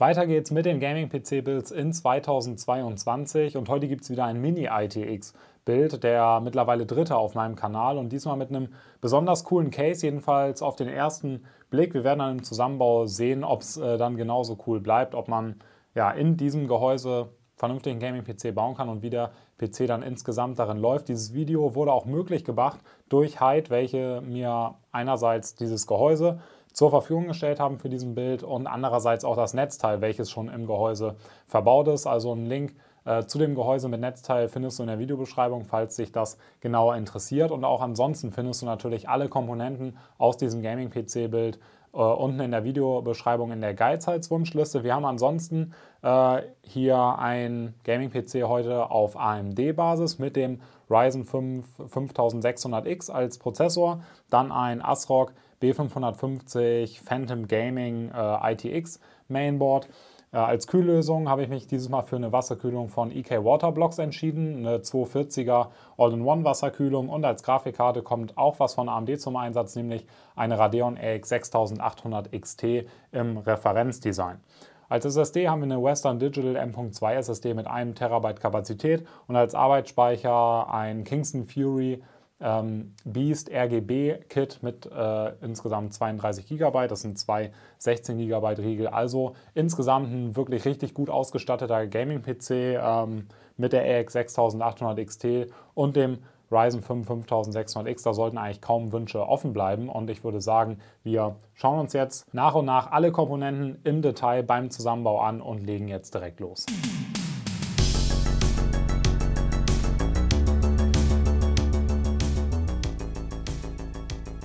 Weiter geht's mit den Gaming-PC-Builds in 2022 und heute gibt's wieder ein Mini-ITX. build der mittlerweile dritte auf meinem Kanal und diesmal mit einem besonders coolen Case, jedenfalls auf den ersten Blick. Wir werden dann im Zusammenbau sehen, ob es äh, dann genauso cool bleibt, ob man ja in diesem Gehäuse vernünftigen Gaming-PC bauen kann und wie der PC dann insgesamt darin läuft. Dieses Video wurde auch möglich gemacht durch Hyde, welche mir einerseits dieses Gehäuse zur Verfügung gestellt haben für diesen Bild und andererseits auch das Netzteil, welches schon im Gehäuse verbaut ist. Also einen Link äh, zu dem Gehäuse mit Netzteil findest du in der Videobeschreibung, falls dich das genauer interessiert. Und auch ansonsten findest du natürlich alle Komponenten aus diesem Gaming-PC-Bild äh, unten in der Videobeschreibung in der Geizheitswunschliste. Wir haben ansonsten äh, hier ein Gaming-PC heute auf AMD-Basis mit dem Ryzen 5 5600X als Prozessor, dann ein ASRock B550 Phantom Gaming äh, ITX Mainboard. Äh, als Kühllösung habe ich mich dieses Mal für eine Wasserkühlung von EK Waterblocks entschieden, eine 240er All-in-One Wasserkühlung und als Grafikkarte kommt auch was von AMD zum Einsatz, nämlich eine Radeon RX 6800 XT im Referenzdesign. Als SSD haben wir eine Western Digital M.2 SSD mit einem Terabyte Kapazität und als Arbeitsspeicher ein Kingston Fury ähm, Beast RGB Kit mit äh, insgesamt 32 GB. Das sind zwei 16 GB Riegel. Also insgesamt ein wirklich richtig gut ausgestatteter Gaming-PC ähm, mit der RX 6800 XT und dem Ryzen 5 5600X, da sollten eigentlich kaum Wünsche offen bleiben. Und ich würde sagen, wir schauen uns jetzt nach und nach alle Komponenten im Detail beim Zusammenbau an und legen jetzt direkt los.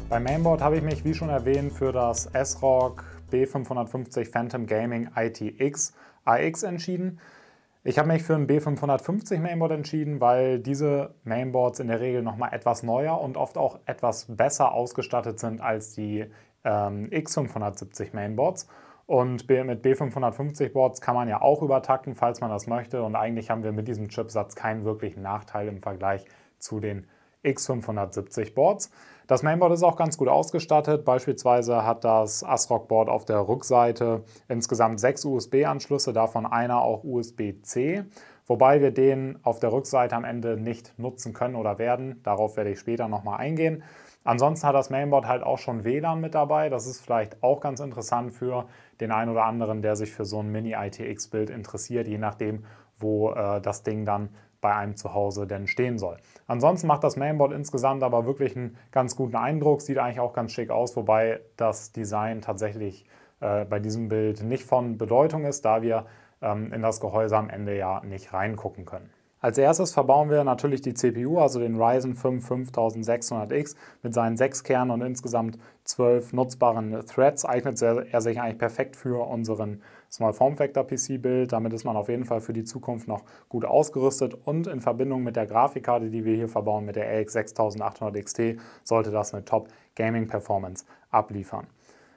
Beim Mainboard habe ich mich, wie schon erwähnt, für das S-Rock B550 Phantom Gaming ITX AX entschieden. Ich habe mich für ein B550 Mainboard entschieden, weil diese Mainboards in der Regel nochmal etwas neuer und oft auch etwas besser ausgestattet sind als die ähm, X570 Mainboards. Und mit B550 Boards kann man ja auch übertakten, falls man das möchte. Und eigentlich haben wir mit diesem Chipsatz keinen wirklichen Nachteil im Vergleich zu den X570 Boards. Das Mainboard ist auch ganz gut ausgestattet. Beispielsweise hat das ASRock Board auf der Rückseite insgesamt sechs USB-Anschlüsse, davon einer auch USB-C. Wobei wir den auf der Rückseite am Ende nicht nutzen können oder werden. Darauf werde ich später nochmal eingehen. Ansonsten hat das Mainboard halt auch schon WLAN mit dabei. Das ist vielleicht auch ganz interessant für den einen oder anderen, der sich für so ein Mini-ITX-Bild interessiert, je nachdem, wo äh, das Ding dann bei einem zu Hause denn stehen soll. Ansonsten macht das Mainboard insgesamt aber wirklich einen ganz guten Eindruck, sieht eigentlich auch ganz schick aus, wobei das Design tatsächlich äh, bei diesem Bild nicht von Bedeutung ist, da wir ähm, in das Gehäuse am Ende ja nicht reingucken können. Als erstes verbauen wir natürlich die CPU, also den Ryzen 5 5600X mit seinen sechs Kernen und insgesamt zwölf nutzbaren Threads. Eignet er sich eigentlich perfekt für unseren Small Form Factor PC Build. Damit ist man auf jeden Fall für die Zukunft noch gut ausgerüstet und in Verbindung mit der Grafikkarte, die wir hier verbauen, mit der RX 6800 XT, sollte das eine Top Gaming Performance abliefern.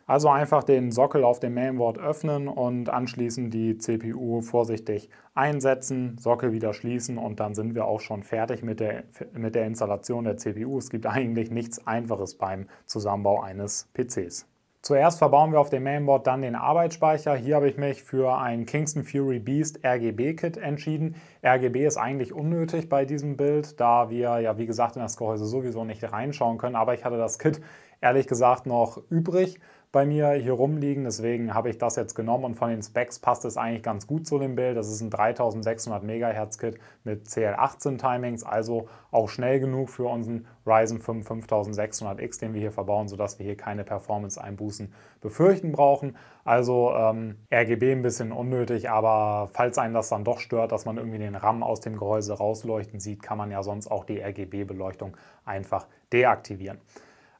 Also einfach den Sockel auf dem Mainboard öffnen und anschließend die CPU vorsichtig einsetzen, Sockel wieder schließen und dann sind wir auch schon fertig mit der, mit der Installation der CPU. Es gibt eigentlich nichts Einfaches beim Zusammenbau eines PCs. Zuerst verbauen wir auf dem Mainboard dann den Arbeitsspeicher. Hier habe ich mich für ein Kingston Fury Beast RGB-Kit entschieden. RGB ist eigentlich unnötig bei diesem Bild, da wir ja wie gesagt in das Gehäuse sowieso nicht reinschauen können, aber ich hatte das Kit ehrlich gesagt noch übrig bei mir hier rumliegen. Deswegen habe ich das jetzt genommen und von den Specs passt es eigentlich ganz gut zu dem Bild. Das ist ein 3600 MHz Kit mit CL18 Timings, also auch schnell genug für unseren Ryzen 5 5600X, den wir hier verbauen, sodass wir hier keine Performance-Einbußen befürchten brauchen. Also ähm, RGB ein bisschen unnötig, aber falls einen das dann doch stört, dass man irgendwie den RAM aus dem Gehäuse rausleuchten sieht, kann man ja sonst auch die RGB-Beleuchtung einfach deaktivieren.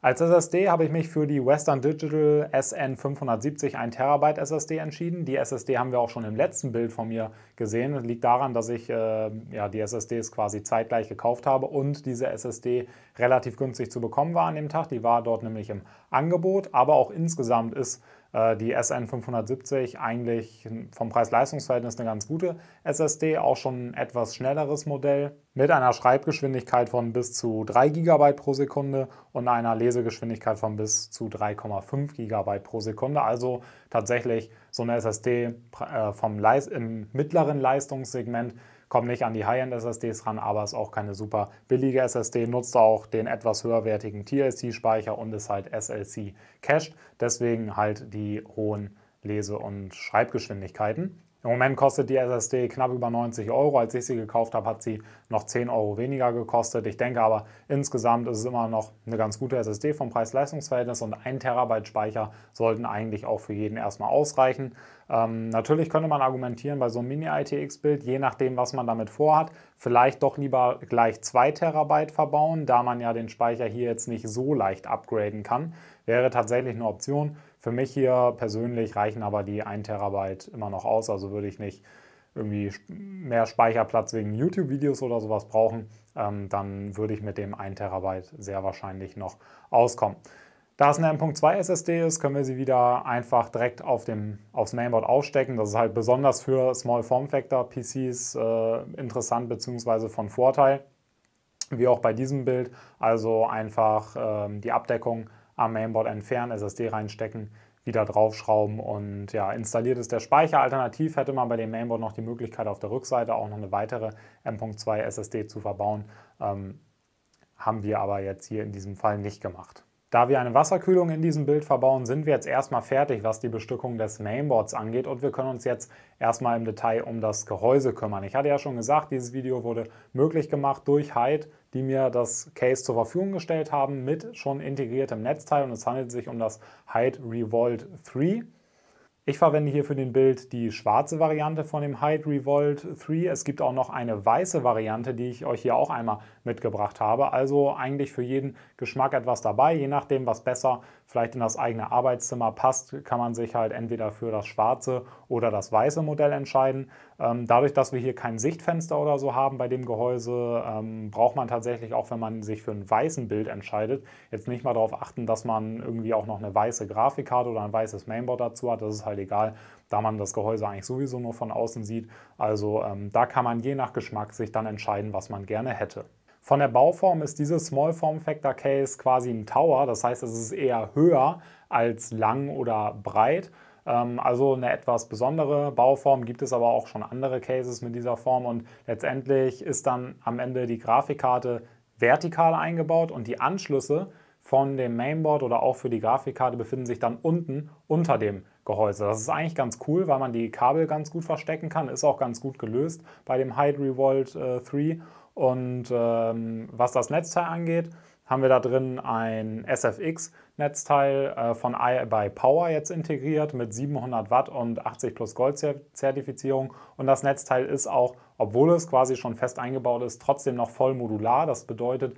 Als SSD habe ich mich für die Western Digital SN570 1TB SSD entschieden. Die SSD haben wir auch schon im letzten Bild von mir gesehen. Das liegt daran, dass ich äh, ja, die SSDs quasi zeitgleich gekauft habe und diese SSD relativ günstig zu bekommen war an dem Tag. Die war dort nämlich im Angebot, aber auch insgesamt ist äh, die SN570 eigentlich vom Preis-Leistungs-Verhältnis eine ganz gute SSD, auch schon ein etwas schnelleres Modell mit einer Schreibgeschwindigkeit von bis zu 3 GB pro Sekunde und einer Lesegeschwindigkeit von bis zu 3,5 GB pro Sekunde. Also tatsächlich so eine SSD äh, vom Leis im mittleren Leistungssegment kommt nicht an die High-End-SSDs ran, aber ist auch keine super billige SSD, nutzt auch den etwas höherwertigen TLC-Speicher und ist halt SLC-cached, deswegen halt die hohen Lese- und Schreibgeschwindigkeiten. Im Moment kostet die SSD knapp über 90 Euro. Als ich sie gekauft habe, hat sie noch 10 Euro weniger gekostet. Ich denke aber, insgesamt ist es immer noch eine ganz gute SSD vom preis leistungsverhältnis und 1 Terabyte Speicher sollten eigentlich auch für jeden erstmal ausreichen. Ähm, natürlich könnte man argumentieren bei so einem Mini-ITX-Bild, je nachdem, was man damit vorhat, vielleicht doch lieber gleich 2 Terabyte verbauen, da man ja den Speicher hier jetzt nicht so leicht upgraden kann. Wäre tatsächlich eine Option. Für mich hier persönlich reichen aber die 1 Terabyte immer noch aus, also würde ich nicht irgendwie mehr Speicherplatz wegen YouTube-Videos oder sowas brauchen, ähm, dann würde ich mit dem 1 Terabyte sehr wahrscheinlich noch auskommen. Da es eine M.2 SSD ist, können wir sie wieder einfach direkt auf dem, aufs Mainboard aufstecken. Das ist halt besonders für Small Form Factor PCs äh, interessant bzw. von Vorteil, wie auch bei diesem Bild. Also einfach ähm, die Abdeckung am Mainboard entfernen, SSD reinstecken, wieder draufschrauben und ja, installiert ist der Speicher. Alternativ hätte man bei dem Mainboard noch die Möglichkeit, auf der Rückseite auch noch eine weitere M.2 SSD zu verbauen. Ähm, haben wir aber jetzt hier in diesem Fall nicht gemacht. Da wir eine Wasserkühlung in diesem Bild verbauen, sind wir jetzt erstmal fertig, was die Bestückung des Mainboards angeht und wir können uns jetzt erstmal im Detail um das Gehäuse kümmern. Ich hatte ja schon gesagt, dieses Video wurde möglich gemacht durch Hyde, die mir das Case zur Verfügung gestellt haben mit schon integriertem Netzteil und es handelt sich um das Hyde Revolt 3. Ich verwende hier für den Bild die schwarze Variante von dem Hyde Revolt 3. Es gibt auch noch eine weiße Variante, die ich euch hier auch einmal mitgebracht habe. Also eigentlich für jeden Geschmack etwas dabei. Je nachdem, was besser vielleicht in das eigene Arbeitszimmer passt, kann man sich halt entweder für das schwarze oder das weiße Modell entscheiden. Ähm, dadurch, dass wir hier kein Sichtfenster oder so haben bei dem Gehäuse, ähm, braucht man tatsächlich auch, wenn man sich für ein weißen Bild entscheidet, jetzt nicht mal darauf achten, dass man irgendwie auch noch eine weiße Grafikkarte oder ein weißes Mainboard dazu hat. Das ist halt egal, da man das Gehäuse eigentlich sowieso nur von außen sieht. Also ähm, da kann man je nach Geschmack sich dann entscheiden, was man gerne hätte. Von der Bauform ist dieses Small Form Factor Case quasi ein Tower, das heißt, es ist eher höher als lang oder breit. Ähm, also eine etwas besondere Bauform, gibt es aber auch schon andere Cases mit dieser Form und letztendlich ist dann am Ende die Grafikkarte vertikal eingebaut und die Anschlüsse von dem Mainboard oder auch für die Grafikkarte befinden sich dann unten unter dem Gehäuse. Das ist eigentlich ganz cool, weil man die Kabel ganz gut verstecken kann, ist auch ganz gut gelöst bei dem Hydrovolt äh, 3 und ähm, was das Netzteil angeht, haben wir da drin ein SFX-Netzteil äh, von I Power jetzt integriert mit 700 Watt und 80 plus Gold-Zertifizierung. Und das Netzteil ist auch, obwohl es quasi schon fest eingebaut ist, trotzdem noch voll modular. Das bedeutet,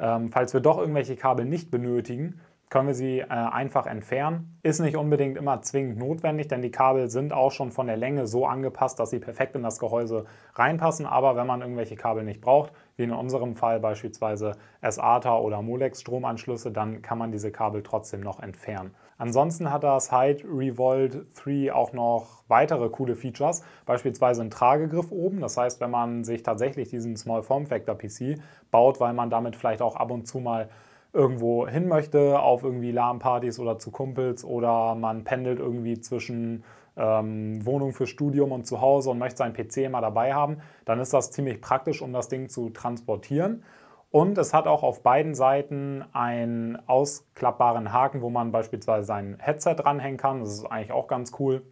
ähm, falls wir doch irgendwelche Kabel nicht benötigen, können wir sie äh, einfach entfernen. Ist nicht unbedingt immer zwingend notwendig, denn die Kabel sind auch schon von der Länge so angepasst, dass sie perfekt in das Gehäuse reinpassen. Aber wenn man irgendwelche Kabel nicht braucht, wie in unserem Fall beispielsweise SATA oder Molex Stromanschlüsse, dann kann man diese Kabel trotzdem noch entfernen. Ansonsten hat das Hyde Revolt 3 auch noch weitere coole Features, beispielsweise ein Tragegriff oben. Das heißt, wenn man sich tatsächlich diesen Small Form Factor PC baut, weil man damit vielleicht auch ab und zu mal irgendwo hin möchte, auf irgendwie LAN-Partys oder zu Kumpels oder man pendelt irgendwie zwischen ähm, Wohnung für Studium und zu Hause und möchte seinen PC immer dabei haben, dann ist das ziemlich praktisch, um das Ding zu transportieren. Und es hat auch auf beiden Seiten einen ausklappbaren Haken, wo man beispielsweise sein Headset dranhängen kann. Das ist eigentlich auch ganz cool.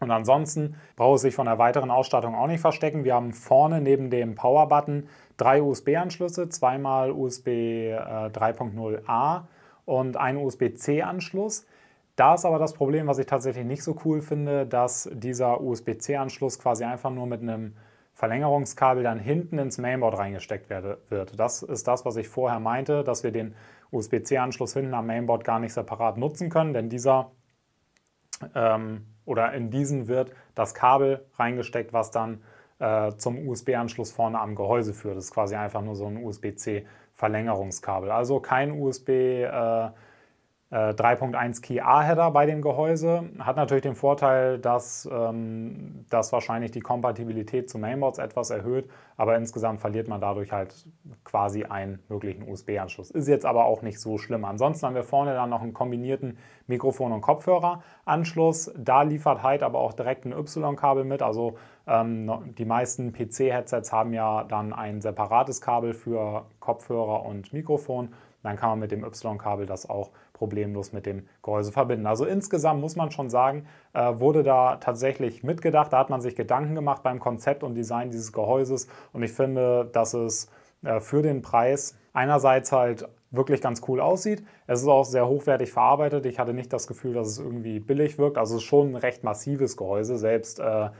Und ansonsten braucht es sich von der weiteren Ausstattung auch nicht verstecken. Wir haben vorne neben dem Power-Button drei USB-Anschlüsse, zweimal USB äh, 3.0a und ein USB-C-Anschluss. Da ist aber das Problem, was ich tatsächlich nicht so cool finde, dass dieser USB-C-Anschluss quasi einfach nur mit einem Verlängerungskabel dann hinten ins Mainboard reingesteckt werde, wird. Das ist das, was ich vorher meinte, dass wir den USB-C-Anschluss hinten am Mainboard gar nicht separat nutzen können, denn dieser ähm, oder in diesen wird das Kabel reingesteckt, was dann äh, zum USB-Anschluss vorne am Gehäuse führt. Das ist quasi einfach nur so ein USB-C-Verlängerungskabel. Also kein USB. Äh, 3.1 Key A-Header bei dem Gehäuse. Hat natürlich den Vorteil, dass ähm, das wahrscheinlich die Kompatibilität zu Mainboards etwas erhöht, aber insgesamt verliert man dadurch halt quasi einen möglichen USB-Anschluss. Ist jetzt aber auch nicht so schlimm. Ansonsten haben wir vorne dann noch einen kombinierten Mikrofon- und Kopfhöreranschluss. Da liefert Hyde aber auch direkt ein Y-Kabel mit. Also ähm, die meisten PC-Headsets haben ja dann ein separates Kabel für Kopfhörer und Mikrofon. Dann kann man mit dem Y-Kabel das auch problemlos mit dem Gehäuse verbinden. Also insgesamt muss man schon sagen, äh, wurde da tatsächlich mitgedacht. Da hat man sich Gedanken gemacht beim Konzept und Design dieses Gehäuses. Und ich finde, dass es äh, für den Preis einerseits halt wirklich ganz cool aussieht. Es ist auch sehr hochwertig verarbeitet. Ich hatte nicht das Gefühl, dass es irgendwie billig wirkt. Also es ist schon ein recht massives Gehäuse. Selbst äh,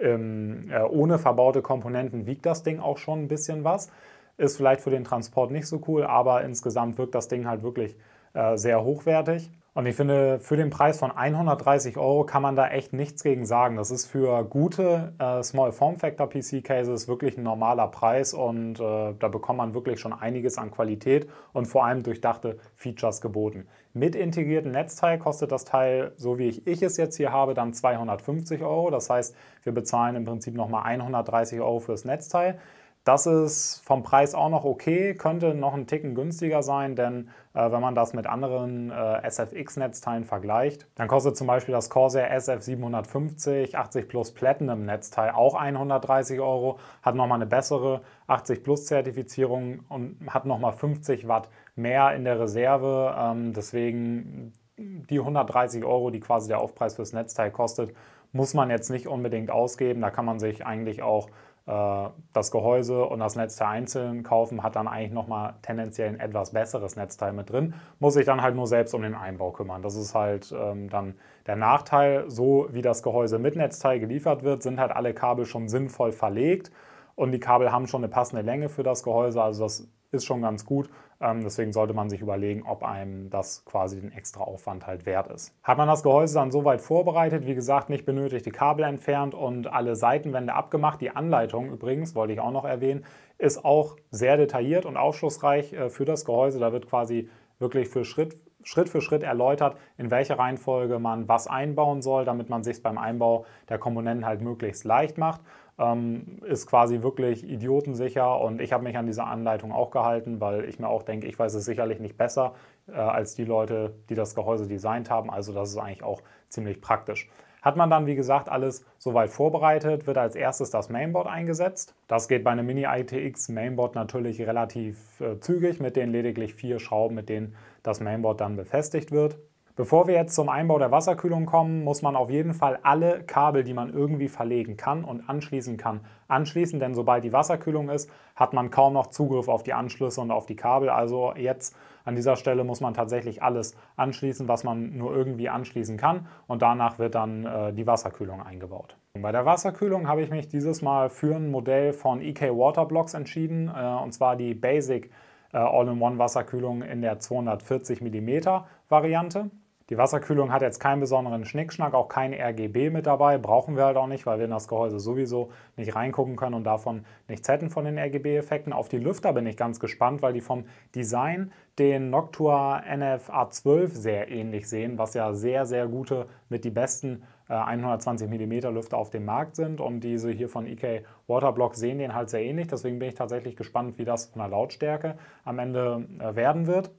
ähm, äh, ohne verbaute Komponenten wiegt das Ding auch schon ein bisschen was. Ist vielleicht für den Transport nicht so cool, aber insgesamt wirkt das Ding halt wirklich äh, sehr hochwertig. Und ich finde, für den Preis von 130 Euro kann man da echt nichts gegen sagen. Das ist für gute äh, Small Form Factor PC Cases wirklich ein normaler Preis und äh, da bekommt man wirklich schon einiges an Qualität und vor allem durchdachte Features geboten. Mit integriertem Netzteil kostet das Teil, so wie ich, ich es jetzt hier habe, dann 250 Euro. Das heißt, wir bezahlen im Prinzip nochmal 130 Euro fürs Netzteil. Das ist vom Preis auch noch okay, könnte noch einen Ticken günstiger sein, denn äh, wenn man das mit anderen äh, SFX-Netzteilen vergleicht, dann kostet zum Beispiel das Corsair SF750 80 Plus Platinum Netzteil auch 130 Euro, hat nochmal eine bessere 80 Plus Zertifizierung und hat nochmal 50 Watt mehr in der Reserve. Ähm, deswegen die 130 Euro, die quasi der Aufpreis fürs Netzteil kostet, muss man jetzt nicht unbedingt ausgeben. Da kann man sich eigentlich auch äh, das Gehäuse und das Netzteil einzeln kaufen, hat dann eigentlich nochmal tendenziell ein etwas besseres Netzteil mit drin. Muss sich dann halt nur selbst um den Einbau kümmern. Das ist halt ähm, dann der Nachteil. So wie das Gehäuse mit Netzteil geliefert wird, sind halt alle Kabel schon sinnvoll verlegt und die Kabel haben schon eine passende Länge für das Gehäuse. Also das ist schon ganz gut. Ähm, deswegen sollte man sich überlegen, ob einem das quasi den extra Aufwand halt wert ist. Hat man das Gehäuse dann soweit vorbereitet, wie gesagt, nicht benötigte Kabel entfernt und alle Seitenwände abgemacht. Die Anleitung übrigens, wollte ich auch noch erwähnen, ist auch sehr detailliert und aufschlussreich äh, für das Gehäuse. Da wird quasi wirklich für Schritt, Schritt für Schritt erläutert, in welcher Reihenfolge man was einbauen soll, damit man sich beim Einbau der Komponenten halt möglichst leicht macht ähm, ist quasi wirklich idiotensicher und ich habe mich an diese Anleitung auch gehalten, weil ich mir auch denke, ich weiß es sicherlich nicht besser äh, als die Leute, die das Gehäuse designt haben. Also das ist eigentlich auch ziemlich praktisch. Hat man dann, wie gesagt, alles soweit vorbereitet, wird als erstes das Mainboard eingesetzt. Das geht bei einem Mini ITX Mainboard natürlich relativ äh, zügig mit den lediglich vier Schrauben, mit denen das Mainboard dann befestigt wird. Bevor wir jetzt zum Einbau der Wasserkühlung kommen, muss man auf jeden Fall alle Kabel, die man irgendwie verlegen kann und anschließen kann, anschließen, denn sobald die Wasserkühlung ist, hat man kaum noch Zugriff auf die Anschlüsse und auf die Kabel. Also jetzt an dieser Stelle muss man tatsächlich alles anschließen, was man nur irgendwie anschließen kann und danach wird dann äh, die Wasserkühlung eingebaut. Bei der Wasserkühlung habe ich mich dieses Mal für ein Modell von EK Waterblocks entschieden, äh, und zwar die Basic äh, All-in-One Wasserkühlung in der 240 mm Variante. Die Wasserkühlung hat jetzt keinen besonderen Schnickschnack, auch kein RGB mit dabei, brauchen wir halt auch nicht, weil wir in das Gehäuse sowieso nicht reingucken können und davon nichts hätten von den RGB-Effekten. Auf die Lüfter bin ich ganz gespannt, weil die vom Design den Noctua NFA12 sehr ähnlich sehen, was ja sehr, sehr gute, mit die besten 120 äh, mm Lüfter auf dem Markt sind und diese hier von IK e Waterblock sehen den halt sehr ähnlich. Deswegen bin ich tatsächlich gespannt, wie das von der Lautstärke am Ende äh, werden wird.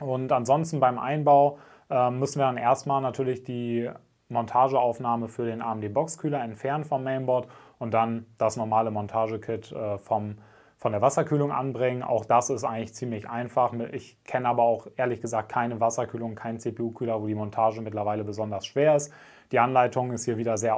Und ansonsten beim Einbau ähm, müssen wir dann erstmal natürlich die Montageaufnahme für den AMD Boxkühler entfernen vom Mainboard und dann das normale Montagekit äh, vom, von der Wasserkühlung anbringen. Auch das ist eigentlich ziemlich einfach. Ich kenne aber auch ehrlich gesagt keine Wasserkühlung, keinen CPU-Kühler, wo die Montage mittlerweile besonders schwer ist. Die Anleitung ist hier wieder sehr äh,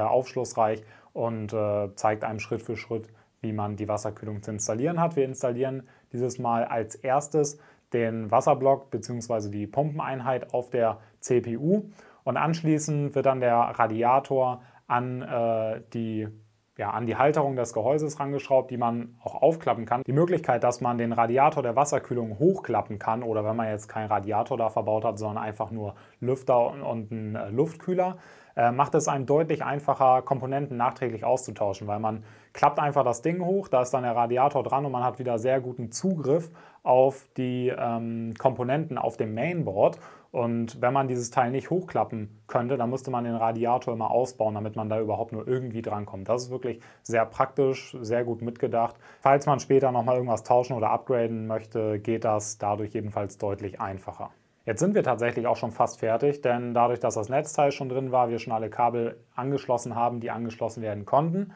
aufschlussreich und äh, zeigt einem Schritt für Schritt, wie man die Wasserkühlung zu installieren hat. Wir installieren dieses Mal als erstes den Wasserblock bzw. die Pumpeneinheit auf der CPU und anschließend wird dann der Radiator an äh, die ja, an die Halterung des Gehäuses rangeschraubt, die man auch aufklappen kann. Die Möglichkeit, dass man den Radiator der Wasserkühlung hochklappen kann oder wenn man jetzt keinen Radiator da verbaut hat, sondern einfach nur Lüfter und, einen äh, Luftkühler, äh, macht es einem deutlich einfacher, Komponenten nachträglich auszutauschen, weil man klappt einfach das Ding hoch, da ist dann der Radiator dran und man hat wieder sehr guten Zugriff auf die ähm, Komponenten auf dem Mainboard und wenn man dieses Teil nicht hochklappen könnte, dann musste man den Radiator immer ausbauen, damit man da überhaupt nur irgendwie drankommt. Das ist wirklich sehr praktisch, sehr gut mitgedacht. Falls man später nochmal irgendwas tauschen oder upgraden möchte, geht das dadurch jedenfalls deutlich einfacher. Jetzt sind wir tatsächlich auch schon fast fertig, denn dadurch, dass das Netzteil schon drin war, wir schon alle Kabel angeschlossen haben, die angeschlossen werden konnten,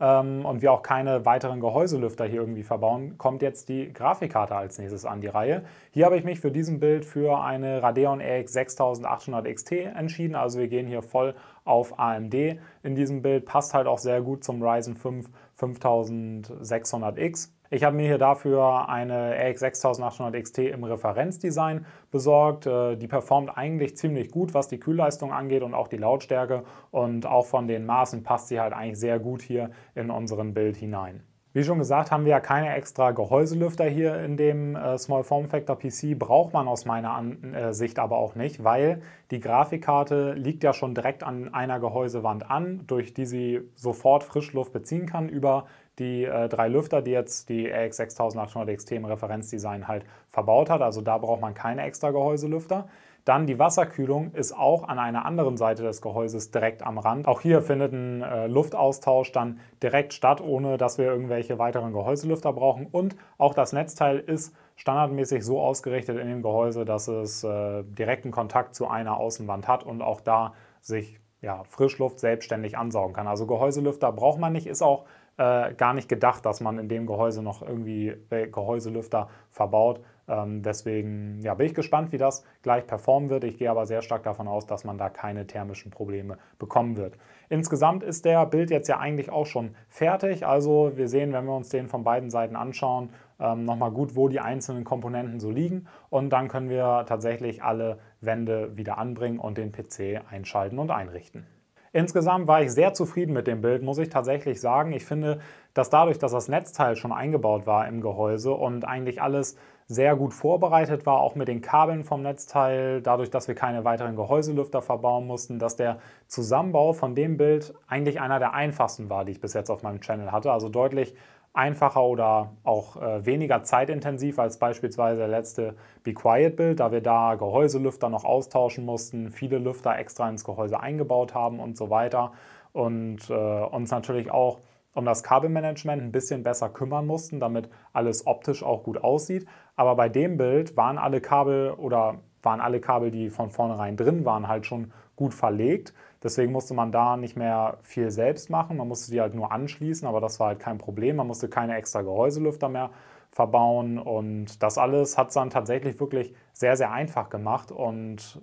ähm, und wir auch keine weiteren Gehäuselüfter hier irgendwie verbauen, kommt jetzt die Grafikkarte als nächstes an die Reihe. Hier habe ich mich für diesen Bild für eine Radeon RX 6800 XT entschieden, also wir gehen hier voll auf AMD in diesem Bild, passt halt auch sehr gut zum Ryzen 5 5600X ich habe mir hier dafür eine RX 6800 XT im Referenzdesign besorgt. Äh, die performt eigentlich ziemlich gut, was die Kühlleistung angeht und auch die Lautstärke. Und auch von den Maßen passt sie halt eigentlich sehr gut hier in unseren Bild hinein. Wie schon gesagt, haben wir ja keine extra Gehäuselüfter hier in dem äh, Small Form Factor PC. Braucht man aus meiner äh, Sicht aber auch nicht, weil die Grafikkarte liegt ja schon direkt an einer Gehäusewand an, durch die sie sofort Frischluft beziehen kann über die äh, drei Lüfter, die jetzt die RX6800 XT im Referenzdesign halt verbaut hat. Also da braucht man keine extra Gehäuselüfter. Dann die Wasserkühlung ist auch an einer anderen Seite des Gehäuses direkt am Rand. Auch hier findet ein äh, Luftaustausch dann direkt statt, ohne dass wir irgendwelche weiteren Gehäuselüfter brauchen. Und auch das Netzteil ist standardmäßig so ausgerichtet in dem Gehäuse, dass es äh, direkten Kontakt zu einer Außenwand hat und auch da sich ja, Frischluft selbstständig ansaugen kann. Also Gehäuselüfter braucht man nicht, ist auch äh, gar nicht gedacht, dass man in dem Gehäuse noch irgendwie äh, Gehäuselüfter verbaut. Ähm, deswegen ja, bin ich gespannt, wie das gleich performen wird. Ich gehe aber sehr stark davon aus, dass man da keine thermischen Probleme bekommen wird. Insgesamt ist der Bild jetzt ja eigentlich auch schon fertig. Also wir sehen, wenn wir uns den von beiden Seiten anschauen, ähm, nochmal gut, wo die einzelnen Komponenten so liegen. Und dann können wir tatsächlich alle Wände wieder anbringen und den PC einschalten und einrichten. Insgesamt war ich sehr zufrieden mit dem Bild, muss ich tatsächlich sagen. Ich finde, dass dadurch, dass das Netzteil schon eingebaut war im Gehäuse und eigentlich alles sehr gut vorbereitet war, auch mit den Kabeln vom Netzteil, dadurch, dass wir keine weiteren Gehäuselüfter verbauen mussten, dass der Zusammenbau von dem Bild eigentlich einer der einfachsten war, die ich bis jetzt auf meinem Channel hatte. Also deutlich einfacher oder auch äh, weniger zeitintensiv als beispielsweise der letzte Be Quiet Build, da wir da Gehäuselüfter noch austauschen mussten, viele Lüfter extra ins Gehäuse eingebaut haben und so weiter und äh, uns natürlich auch um das Kabelmanagement ein bisschen besser kümmern mussten, damit alles optisch auch gut aussieht. Aber bei dem Bild waren alle Kabel oder waren alle Kabel, die von vornherein drin waren, halt schon gut verlegt. Deswegen musste man da nicht mehr viel selbst machen. Man musste die halt nur anschließen, aber das war halt kein Problem. Man musste keine extra Gehäuselüfter mehr verbauen und das alles hat es dann tatsächlich wirklich sehr, sehr einfach gemacht und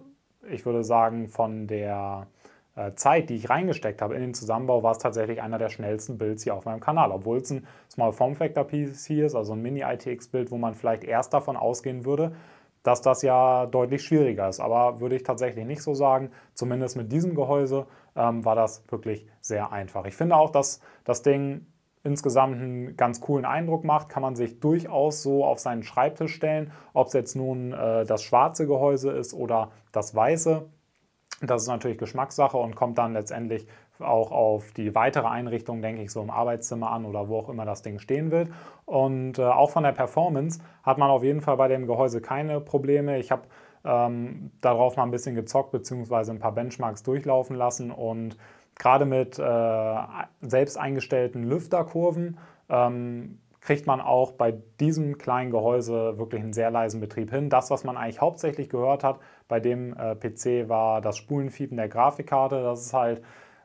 ich würde sagen, von der äh, Zeit, die ich reingesteckt habe in den Zusammenbau, war es tatsächlich einer der schnellsten Builds hier auf meinem Kanal. Obwohl es ein Small Form Factor PC ist, also ein Mini-ITX-Build, wo man vielleicht erst davon ausgehen würde, dass das ja deutlich schwieriger ist. Aber würde ich tatsächlich nicht so sagen. Zumindest mit diesem Gehäuse ähm, war das wirklich sehr einfach. Ich finde auch, dass das Ding insgesamt einen ganz coolen Eindruck macht, kann man sich durchaus so auf seinen Schreibtisch stellen, ob es jetzt nun äh, das schwarze Gehäuse ist oder das weiße. Das ist natürlich Geschmackssache und kommt dann letztendlich auch auf die weitere Einrichtung, denke ich, so im Arbeitszimmer an oder wo auch immer das Ding stehen wird. Und äh, auch von der Performance hat man auf jeden Fall bei dem Gehäuse keine Probleme. Ich habe ähm, darauf mal ein bisschen gezockt bzw. ein paar Benchmarks durchlaufen lassen und gerade mit äh, selbst eingestellten Lüfterkurven ähm, kriegt man auch bei diesem kleinen Gehäuse wirklich einen sehr leisen Betrieb hin. Das, was man eigentlich hauptsächlich gehört hat bei dem äh, PC, war das Spulenfiepen der Grafikkarte. Das ist halt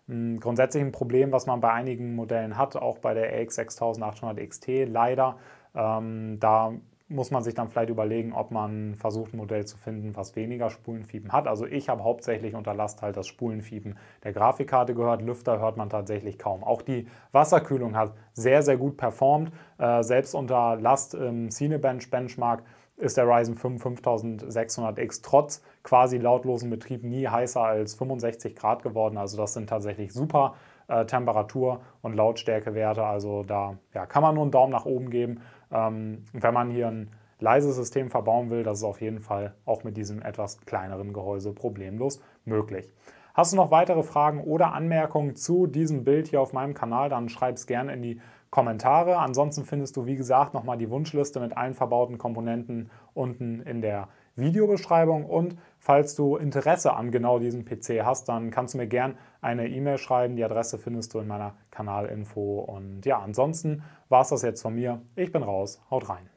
hm, grundsätzlich ein Problem, was man bei einigen Modellen hat, auch bei der RX 6800 XT leider. Ähm, da muss man sich dann vielleicht überlegen, ob man versucht, ein Modell zu finden, was weniger Spulenfiepen hat. Also ich habe hauptsächlich unter Last halt das Spulenfiepen der Grafikkarte gehört. Lüfter hört man tatsächlich kaum. Auch die Wasserkühlung hat sehr, sehr gut performt. Äh, selbst unter Last im Cinebench Benchmark ist der Ryzen 5 5600X trotz quasi lautlosen Betrieb nie heißer als 65 Grad geworden. Also das sind tatsächlich super äh, Temperatur- und Lautstärkewerte. Also da ja, kann man nur einen Daumen nach oben geben. Ähm, wenn man hier ein leises System verbauen will, das ist auf jeden Fall auch mit diesem etwas kleineren Gehäuse problemlos möglich. Hast du noch weitere Fragen oder Anmerkungen zu diesem Bild hier auf meinem Kanal, dann schreib es gerne in die Kommentare. Ansonsten findest du, wie gesagt, nochmal die Wunschliste mit allen verbauten Komponenten unten in der Videobeschreibung und falls du Interesse an genau diesem PC hast, dann kannst du mir gern eine E-Mail schreiben. Die Adresse findest du in meiner Kanalinfo. Und ja, ansonsten war es das jetzt von mir. Ich bin raus. Haut rein.